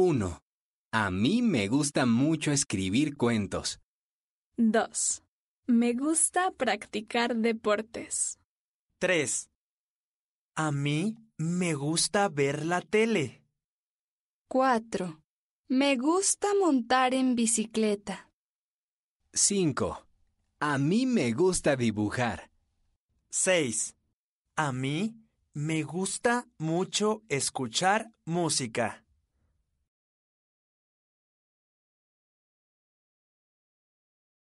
1. A mí me gusta mucho escribir cuentos. 2. Me gusta practicar deportes. 3. A mí me gusta ver la tele. 4. Me gusta montar en bicicleta. 5. A mí me gusta dibujar. 6. A mí me gusta mucho escuchar música.